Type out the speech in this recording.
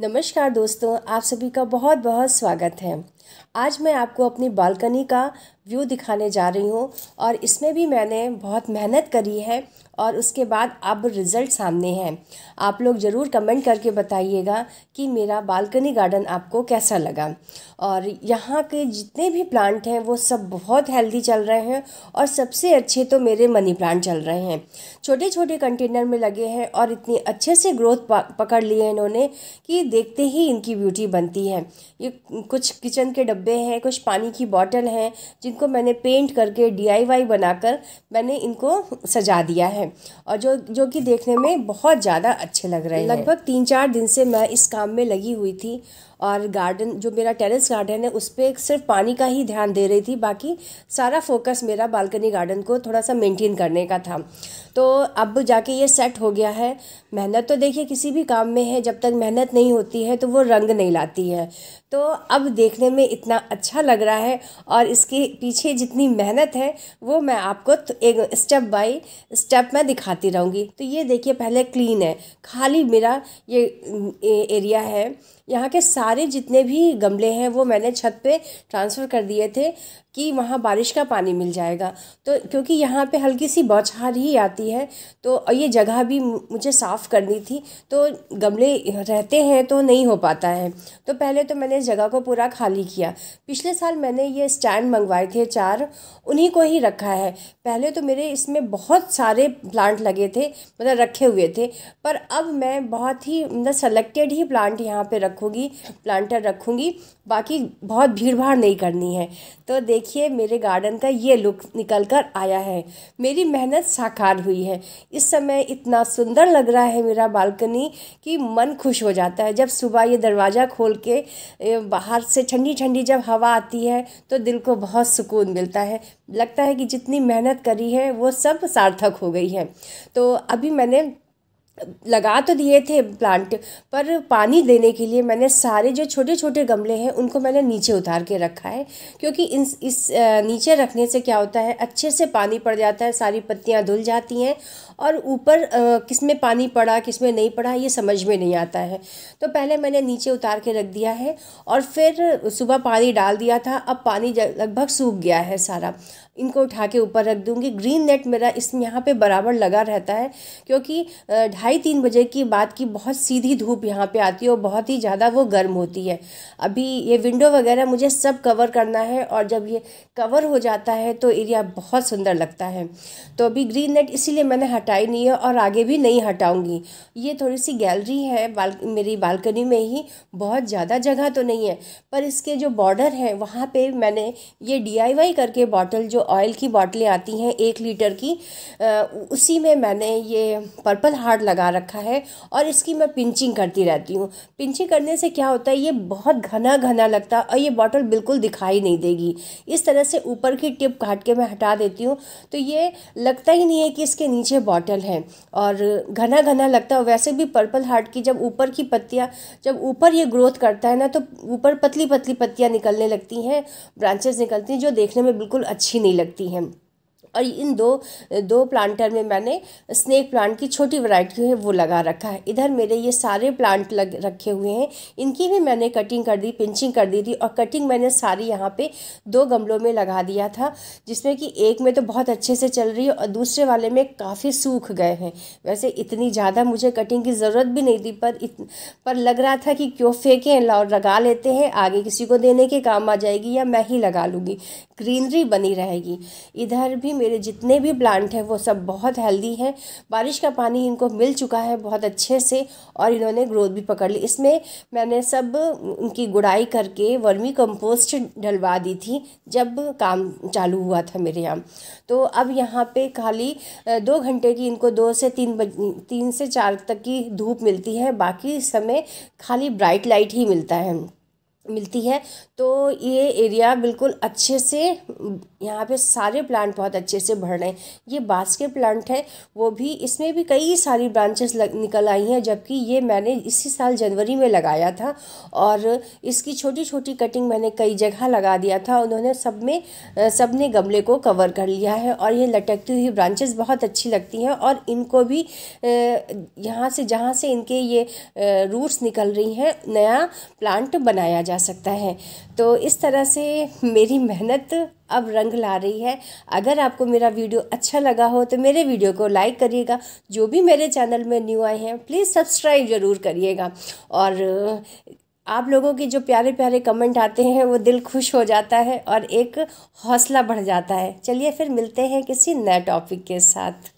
नमस्कार दोस्तों आप सभी का बहुत बहुत स्वागत है आज मैं आपको अपनी बालकनी का व्यू दिखाने जा रही हूँ और इसमें भी मैंने बहुत मेहनत करी है और उसके बाद अब रिज़ल्ट सामने हैं आप लोग ज़रूर कमेंट करके बताइएगा कि मेरा बालकनी गार्डन आपको कैसा लगा और यहाँ के जितने भी प्लांट हैं वो सब बहुत हेल्दी चल रहे हैं और सबसे अच्छे तो मेरे मनी प्लांट चल रहे हैं छोटे छोटे कंटेनर में लगे हैं और इतनी अच्छे से ग्रोथ पकड़ लिए इन्होंने कि देखते ही इनकी ब्यूटी बनती है ये कुछ किचन के डब्बे हैं कुछ पानी की बॉटल हैं जिनको मैंने पेंट करके डीआईवाई बनाकर मैंने इनको सजा दिया है और जो जो कि देखने में बहुत ज़्यादा अच्छे लग रहे हैं लगभग तीन चार दिन से मैं इस काम में लगी हुई थी और गार्डन जो मेरा टेरेस गार्डन है उस पर सिर्फ पानी का ही ध्यान दे रही थी बाकी सारा फोकस मेरा बालकनी गार्डन को थोड़ा सा मेंटेन करने का था तो अब जाके ये सेट हो गया है मेहनत तो देखिए किसी भी काम में है जब तक मेहनत नहीं होती है तो वो रंग नहीं लाती है तो अब देखने में इतना अच्छा लग रहा है और इसके पीछे जितनी मेहनत है वो मैं आपको तो एक स्टेप बाय स्टेप मैं दिखाती रहूँगी तो ये देखिए पहले क्लीन है खाली मेरा ये एरिया है यहाँ के सारे सारे जितने भी गमले हैं वो मैंने छत पे ट्रांसफ़र कर दिए थे कि वहाँ बारिश का पानी मिल जाएगा तो क्योंकि यहाँ पे हल्की सी बौछार ही आती है तो ये जगह भी मुझे साफ़ करनी थी तो गमले रहते हैं तो नहीं हो पाता है तो पहले तो मैंने इस जगह को पूरा खाली किया पिछले साल मैंने ये स्टैंड मंगवाए थे चार उन्हीं को ही रखा है पहले तो मेरे इसमें बहुत सारे प्लांट लगे थे मतलब रखे हुए थे पर अब मैं बहुत ही मतलब सेलेक्टेड ही प्लांट यहाँ पर रखूँगी प्लांटर रखूँगी बाकी बहुत भीड़ भाड़ नहीं करनी है तो देखिए मेरे गार्डन का ये लुक निकल कर आया है मेरी मेहनत साकार हुई है इस समय इतना सुंदर लग रहा है मेरा बालकनी कि मन खुश हो जाता है जब सुबह ये दरवाज़ा खोल के बाहर से ठंडी ठंडी जब हवा आती है तो दिल को बहुत सुकून मिलता है लगता है कि जितनी मेहनत करी है वो सब सार्थक हो गई है तो अभी मैंने लगा तो दिए थे प्लांट पर पानी देने के लिए मैंने सारे जो छोटे छोटे गमले हैं उनको मैंने नीचे उतार के रखा है क्योंकि इन इस नीचे रखने से क्या होता है अच्छे से पानी पड़ जाता है सारी पत्तियाँ धुल जाती हैं और ऊपर किस में पानी पड़ा किस में नहीं पड़ा ये समझ में नहीं आता है तो पहले मैंने नीचे उतार के रख दिया है और फिर सुबह पानी डाल दिया था अब पानी लगभग सूख गया है सारा इनको उठा के ऊपर रख दूँगी ग्रीन नेट मेरा इस यहाँ पे बराबर लगा रहता है क्योंकि ढाई ढाई तीन बजे की बाद की बहुत सीधी धूप यहाँ पे आती है और बहुत ही ज़्यादा वो गर्म होती है अभी ये विंडो वगैरह मुझे सब कवर करना है और जब ये कवर हो जाता है तो एरिया बहुत सुंदर लगता है तो अभी ग्रीन नेट इसीलिए मैंने हटाई नहीं है और आगे भी नहीं हटाऊँगी ये थोड़ी सी गैलरी है बाल मेरी बालकनी में ही बहुत ज़्यादा जगह तो नहीं है पर इसके जो बॉर्डर है वहाँ पर मैंने ये डी करके बॉटल जो ऑयल की बॉटलें आती हैं एक लीटर की उसी में मैंने ये पर्पल हार्ट लगा लगा रखा है और इसकी मैं पिंचिंग करती रहती हूँ पिंचिंग करने से क्या होता है ये बहुत घना घना लगता है और ये बॉटल बिल्कुल दिखाई नहीं देगी इस तरह से ऊपर की टिप काट के मैं हटा देती हूँ तो ये लगता ही नहीं है कि इसके नीचे बॉटल है और घना घना लगता है वैसे भी पर्पल हार्ट की जब ऊपर की पत्तियाँ जब ऊपर ये ग्रोथ करता है ना तो ऊपर पतली पतली पत्तियाँ निकलने लगती हैं ब्रांचेस निकलती हैं जो देखने में बिल्कुल अच्छी नहीं लगती हैं और इन दो दो प्लांटर में मैंने स्नेक प्लांट की छोटी वैरायटी है वो लगा रखा है इधर मेरे ये सारे प्लांट लग रखे हुए हैं इनकी भी मैंने कटिंग कर दी पिंचिंग कर दी थी और कटिंग मैंने सारी यहाँ पे दो गमलों में लगा दिया था जिसमें कि एक में तो बहुत अच्छे से चल रही है और दूसरे वाले में काफ़ी सूख गए हैं वैसे इतनी ज़्यादा मुझे कटिंग की ज़रूरत भी नहीं थी पर इत, पर लग रहा था कि क्यों फेंकें और लगा लेते हैं आगे किसी को देने के काम आ जाएगी या मैं ही लगा लूँगी ग्रीनरी बनी रहेगी इधर भी मेरे जितने भी प्लांट हैं वो सब बहुत हेल्दी हैं बारिश का पानी इनको मिल चुका है बहुत अच्छे से और इन्होंने ग्रोथ भी पकड़ ली इसमें मैंने सब उनकी गुड़ाई करके वर्मी कंपोस्ट डलवा दी थी जब काम चालू हुआ था मेरे यहाँ तो अब यहाँ पे खाली दो घंटे की इनको दो से तीन बज तीन से चार तक की धूप मिलती है बाकी समय खाली ब्राइट लाइट ही मिलता है मिलती है तो ये एरिया बिल्कुल अच्छे से यहाँ पे सारे प्लांट बहुत अच्छे से बढ़ रहे हैं ये बास्केट प्लांट है वो भी इसमें भी कई सारी ब्रांचेस लग निकल आई हैं जबकि ये मैंने इसी साल जनवरी में लगाया था और इसकी छोटी छोटी कटिंग मैंने कई जगह लगा दिया था उन्होंने सब में सब ने गमले को कवर कर लिया है और ये लटकती हुई ब्रांचेस बहुत अच्छी लगती हैं और इनको भी यहाँ से जहाँ से इनके ये रूट्स निकल रही हैं नया प्लांट बनाया जा जा सकता है तो इस तरह से मेरी मेहनत अब रंग ला रही है अगर आपको मेरा वीडियो अच्छा लगा हो तो मेरे वीडियो को लाइक करिएगा जो भी मेरे चैनल में न्यू आए हैं प्लीज़ सब्सक्राइब ज़रूर करिएगा और आप लोगों के जो प्यारे प्यारे कमेंट आते हैं वो दिल खुश हो जाता है और एक हौसला बढ़ जाता है चलिए फिर मिलते हैं किसी नए टॉपिक के साथ